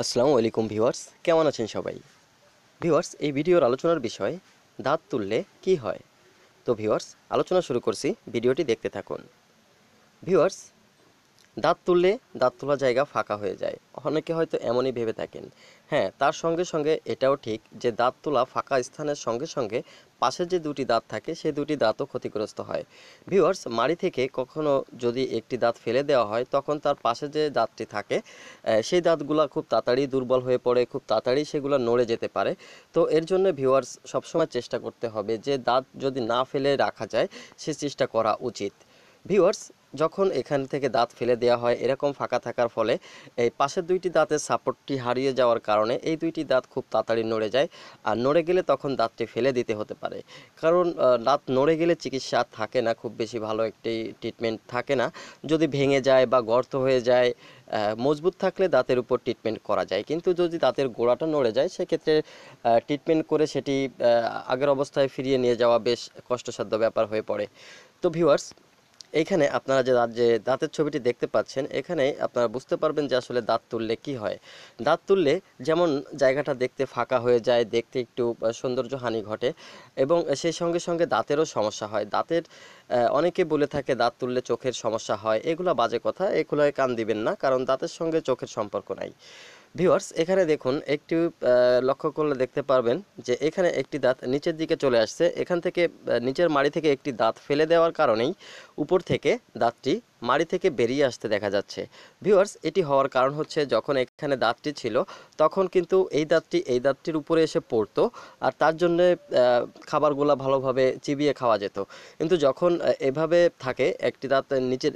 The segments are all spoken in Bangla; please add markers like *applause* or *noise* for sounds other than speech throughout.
আসসালামু আলাইকুম ভিওয়ার্স কেমন আছেন সবাই ভিওয়ার্স এই ভিডিওর আলোচনার বিষয় দাঁত তুললে কি হয় তো ভিওয়ার্স আলোচনা শুরু করছি ভিডিওটি দেখতে থাকুন ভিওয়ার্স দাঁত তুললে দাঁত তোলা জায়গা ফাঁকা হয়ে যায় অনেকে হয়তো এমনই ভেবে থাকেন হ্যাঁ তার সঙ্গে সঙ্গে এটাও ঠিক যে দাঁত তোলা ফাঁকা স্থানের সঙ্গে সঙ্গে পাশে যে দুটি দাঁত থাকে সে দুটি দাঁতও ক্ষতিগ্রস্ত হয় ভিউয়ার্স মাড়ি থেকে কখনো যদি একটি দাঁত ফেলে দেওয়া হয় তখন তার পাশে যে দাঁতটি থাকে সেই দাঁতগুলা খুব তাড়াতাড়ি দুর্বল হয়ে পড়ে খুব তাড়াতাড়ি সেগুলো নড়ে যেতে পারে তো এর জন্য ভিউয়ার্স সবসময় চেষ্টা করতে হবে যে দাঁত যদি না ফেলে রাখা যায় সে চেষ্টা করা উচিত ভিউয়ার্স যখন এখান থেকে দাঁত ফেলে দেওয়া হয় এরকম ফাঁকা থাকার ফলে এই পাশের দুইটি দাঁতের সাপোর্টটি হারিয়ে যাওয়ার কারণে এই দুইটি দাঁত খুব তাড়াতাড়ি নড়ে যায় আর নড়ে গেলে তখন দাঁতটি ফেলে দিতে হতে পারে কারণ দাঁত নড়ে গেলে চিকিৎসা থাকে না খুব বেশি ভালো একটি ট্রিটমেন্ট থাকে না যদি ভেঙে যায় বা গর্ত হয়ে যায় মজবুত থাকলে দাঁতের উপর ট্রিটমেন্ট করা যায় কিন্তু যদি দাঁতের গোড়াটা নড়ে যায় সেক্ষেত্রে ট্রিটমেন্ট করে সেটি আগের অবস্থায় ফিরিয়ে নিয়ে যাওয়া বেশ কষ্টসাধ্য ব্যাপার হয়ে পড়ে তো ভিউয়ার্স এখানে আপনারা যে দাঁত যে দাঁতের ছবিটি দেখতে পাচ্ছেন এখানে আপনারা বুঝতে পারবেন যে আসলে দাঁত তুললে কি হয় দাঁত তুললে যেমন জায়গাটা দেখতে ফাঁকা হয়ে যায় দেখতে একটু সৌন্দর্য হানি ঘটে এবং সেই সঙ্গে সঙ্গে দাঁতেরও সমস্যা হয় দাঁতের অনেকে বলে থাকে দাঁত তুললে চোখের সমস্যা হয় এগুলো বাজে কথা এগুলোয় কান দিবেন না কারণ দাঁতের সঙ্গে চোখের সম্পর্ক নাই ভিউয়ার্স এখানে দেখুন একটি লক্ষ্য করলে দেখতে পারবেন যে এখানে একটি দাঁত নিচের দিকে চলে আসছে এখান থেকে নিচের মাড়ি থেকে একটি দাঁত ফেলে দেওয়ার কারণেই উপর থেকে দাঁতটি মাড়ি থেকে বেরিয়ে আসতে দেখা যাচ্ছে ভিউয়ার্স এটি হওয়ার কারণ হচ্ছে যখন এখানে দাঁতটি ছিল তখন কিন্তু এই দাঁতটি এই দাঁতটির উপরে এসে পড়তো আর তার জন্যে খাবারগুলো ভালোভাবে চিবিয়ে খাওয়া যেত কিন্তু যখন এভাবে থাকে একটি দাঁত নিচের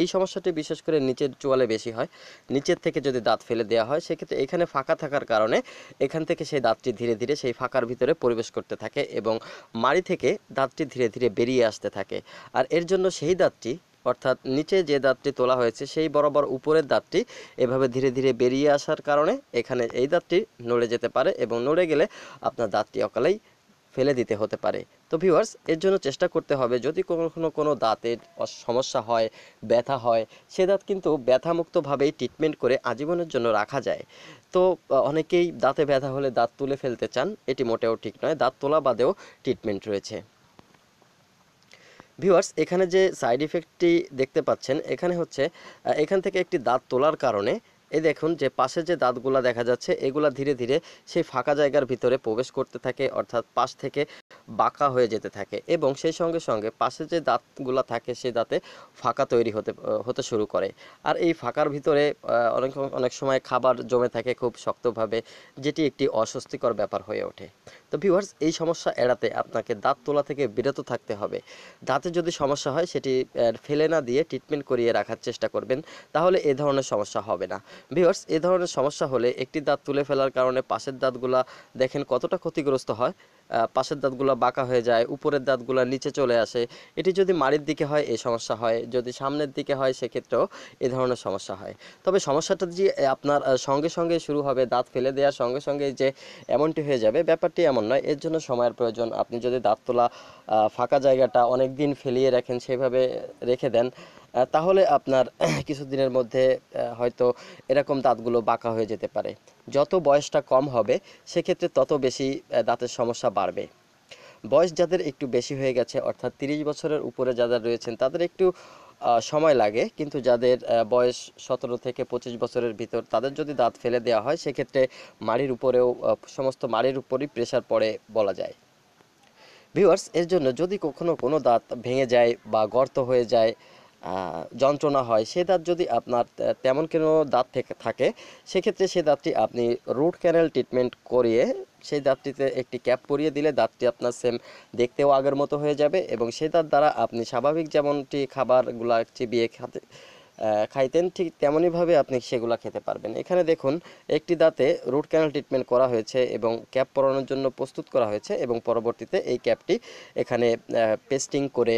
এই সমস্যাটি বিশেষ করে নিচের চোয়ালে বেশি হয় নিচের থেকে যদি দাঁত ফেলে দেওয়া হয় সেক্ষেত্রে এখানে ফাঁকা থাকার কারণে এখান থেকে সেই দাঁতটি ধীরে ধীরে সেই ফাঁকার ভিতরে পরিবেশ করতে থাকে এবং মাড়ি থেকে দাঁতটি ধীরে ধীরে বেরিয়ে আসতে থাকে আর এর জন্য সেই দাঁতটি অর্থাৎ নিচে যে দাঁতটি তোলা হয়েছে সেই বরাবর উপরের দাঁতটি এভাবে ধীরে ধীরে বেরিয়ে আসার কারণে এখানে এই দাঁতটি নড়ে যেতে পারে এবং নড়ে গেলে আপনার দাঁতটি অকালেই ফেলে দিতে হতে পারে তো ভিউয়ার্স এর জন্য চেষ্টা করতে হবে যদি কোনো কোনো দাঁতের সমস্যা হয় ব্যথা হয় সে দাঁত কিন্তু ব্যথামুক্তভাবেই ট্রিটমেন্ট করে আজীবনের জন্য রাখা যায় তো অনেকেই দাঁতে ব্যথা হলে দাঁত তুলে ফেলতে চান এটি মোটেও ঠিক নয় দাঁত তোলা বাদেও ট্রিটমেন্ট রয়েছে ভিউয়ার্স এখানে যে সাইড ইফেক্টটি দেখতে পাচ্ছেন এখানে হচ্ছে এখান থেকে একটি দাঁত তোলার কারণে এই দেখুন যে পাশে যে দাঁতগুলা দেখা যাচ্ছে এগুলা ধীরে ধীরে সেই ফাঁকা জায়গার ভিতরে প্রবেশ করতে থাকে অর্থাৎ পাশ থেকে বাঁকা হয়ে যেতে থাকে এবং সেই সঙ্গে সঙ্গে পাশে যে দাঁতগুলা থাকে সেই দাঁতে ফাঁকা তৈরি হতে হতে শুরু করে আর এই ফাঁকার ভিতরে অনেক অনেক সময় খাবার জমে থাকে খুব শক্তভাবে যেটি একটি অস্বস্তিকর ব্যাপার হয়ে ওঠে তো ভিউয়ার্স এই সমস্যা এড়াতে আপনাকে দাঁত তোলা থেকে বিরত থাকতে হবে দাঁতে যদি সমস্যা হয় সেটি ফেলে না দিয়ে ট্রিটমেন্ট করিয়ে রাখার চেষ্টা করবেন তাহলে এ ধরনের সমস্যা হবে না ভিউয়ার্স এ ধরনের সমস্যা হলে একটি দাঁত তুলে ফেলার কারণে পাশের দাঁতগুলা দেখেন কতটা ক্ষতিগ্রস্ত হয় পাশের দাঁতগুলো বাঁকা হয়ে যায় উপরের দাঁতগুলো নিচে চলে আসে এটি যদি মাড়ির দিকে হয় এই সমস্যা হয় যদি সামনের দিকে হয় সেক্ষেত্রেও এ ধরনের সমস্যা হয় তবে সমস্যাটা যে আপনার সঙ্গে সঙ্গে শুরু হবে দাঁত ফেলে দেওয়ার সঙ্গে সঙ্গে যে এমনটি হয়ে যাবে ব্যাপারটি এমন তেমন নয় এর জন্য সময়ের প্রয়োজন আপনি যদি দাঁত তোলা ফাঁকা জায়গাটা অনেক দিন ফেলিয়ে রাখেন সেভাবে রেখে দেন তাহলে আপনার *clears throat* কিছুদিনের মধ্যে হয়তো এরকম দাঁতগুলো বাঁকা হয়ে যেতে পারে যত বয়সটা কম হবে সেক্ষেত্রে তত বেশি দাঁতের সমস্যা বাড়বে বয়স যাদের একটু বেশি হয়ে গেছে অর্থাৎ তিরিশ বছরের উপরে যাদের রয়েছেন তাদের একটু সময় লাগে কিন্তু যাদের বয়স সতেরো থেকে পঁচিশ বছরের ভিতর তাদের যদি দাঁত ফেলে দেওয়া হয় সেক্ষেত্রে মাড়ির উপরেও সমস্ত মাড়ির উপরই প্রেশার পড়ে বলা যায় ভিউয়ার্স এর জন্য যদি কখনো কোনো দাঁত ভেঙে যায় বা গর্ত হয়ে যায় যন্ত্রণা হয় সে দাঁত যদি আপনার তেমন কোনো দাঁত থেকে থাকে সেক্ষেত্রে সে দাঁতটি আপনি রুট ক্যানেল ট্রিটমেন্ট করিয়ে সেই দাঁতটিতে একটি ক্যাপ পরিয়ে দিলে দাঁতটি আপনার সেম দেখতেও আগের মতো হয়ে যাবে এবং সেই দাঁত দ্বারা আপনি স্বাভাবিক যেমনটি খাবারগুলা চিবিয়ে খাতে খাইতেন ঠিক তেমনইভাবে আপনি সেগুলো খেতে পারবেন এখানে দেখুন একটি দাঁতে রুট ক্যানাল ট্রিটমেন্ট করা হয়েছে এবং ক্যাপ পরানোর জন্য প্রস্তুত করা হয়েছে এবং পরবর্তীতে এই ক্যাপটি এখানে পেস্টিং করে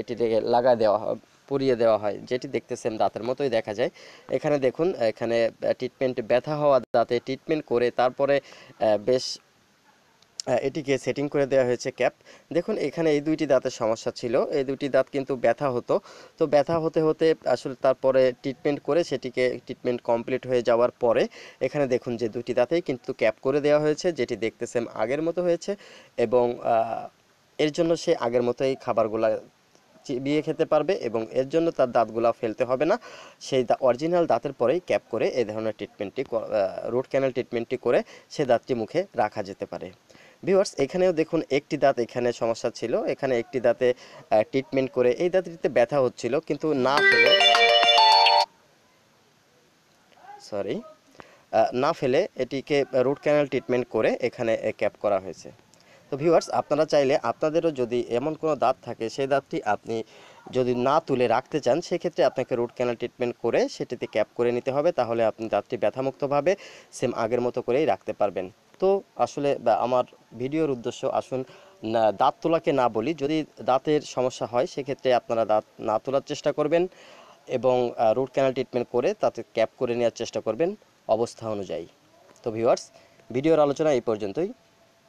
এটিকে লাগা দেওয়া হবে পুড়িয়ে দেওয়া হয় যেটি দেখতেছেন দাঁতের মতোই দেখা যায় এখানে দেখুন এখানে ট্রিটমেন্ট ব্যথা হওয়া দাঁতে ট্রিটমেন্ট করে তারপরে বেশ এটিকে সেটিং করে দেওয়া হয়েছে ক্যাপ দেখুন এখানে এই দুইটি দাঁতের সমস্যা ছিল এই দুইটি দাঁত কিন্তু ব্যথা হতো তো ব্যথা হতে হতে আসলে তারপরে ট্রিটমেন্ট করে সেটিকে ট্রিটমেন্ট কমপ্লিট হয়ে যাওয়ার পরে এখানে দেখুন যে দুটি দাঁতেই কিন্তু ক্যাপ করে দেওয়া হয়েছে যেটি দেখতে সেম আগের মতো হয়েছে এবং এর জন্য সে আগের মতোই খাবারগুলা চিবিয়ে খেতে পারবে এবং এর জন্য তার দাঁতগুলা ফেলতে হবে না সেই অরিজিনাল দাঁতের পরেই ক্যাপ করে এই ধরনের ট্রিটমেন্টটি রুট ক্যানেল ট্রিটমেন্টটি করে সে দাঁতটি মুখে রাখা যেতে পারে ভিউয়ার্স এখানেও দেখুন একটি দাঁত এখানে সমস্যা ছিল এখানে একটি দাঁতে ট্রিটমেন্ট করে এই দাঁতটিতে ব্যথা হচ্ছিল কিন্তু না ফেলে সরি না ফেলে এটিকে রুট ক্যানেল ট্রিটমেন্ট করে এখানে ক্যাপ করা হয়েছে তো ভিউয়ার্স আপনারা চাইলে আপনাদেরও যদি এমন কোনো দাঁত থাকে সেই দাঁতটি আপনি যদি না তুলে রাখতে চান সেক্ষেত্রে আপনাকে রুট ক্যানাল ট্রিটমেন্ট করে সেটিতে ক্যাপ করে নিতে হবে তাহলে আপনি দাঁতটি ব্যথামুক্তভাবে সেম আগের মতো করেই রাখতে পারবেন তো আসলে আমার ভিডিওর উদ্দেশ্য আসুন দাঁত তোলাকে না বলি যদি দাঁতের সমস্যা হয় সেক্ষেত্রে আপনারা দাঁত না তোলার চেষ্টা করবেন এবং রুট ক্যানাল ট্রিটমেন্ট করে তাতে ক্যাপ করে নেওয়ার চেষ্টা করবেন অবস্থা অনুযায়ী তো ভিউয়ার্স ভিডিওর আলোচনা এই পর্যন্তই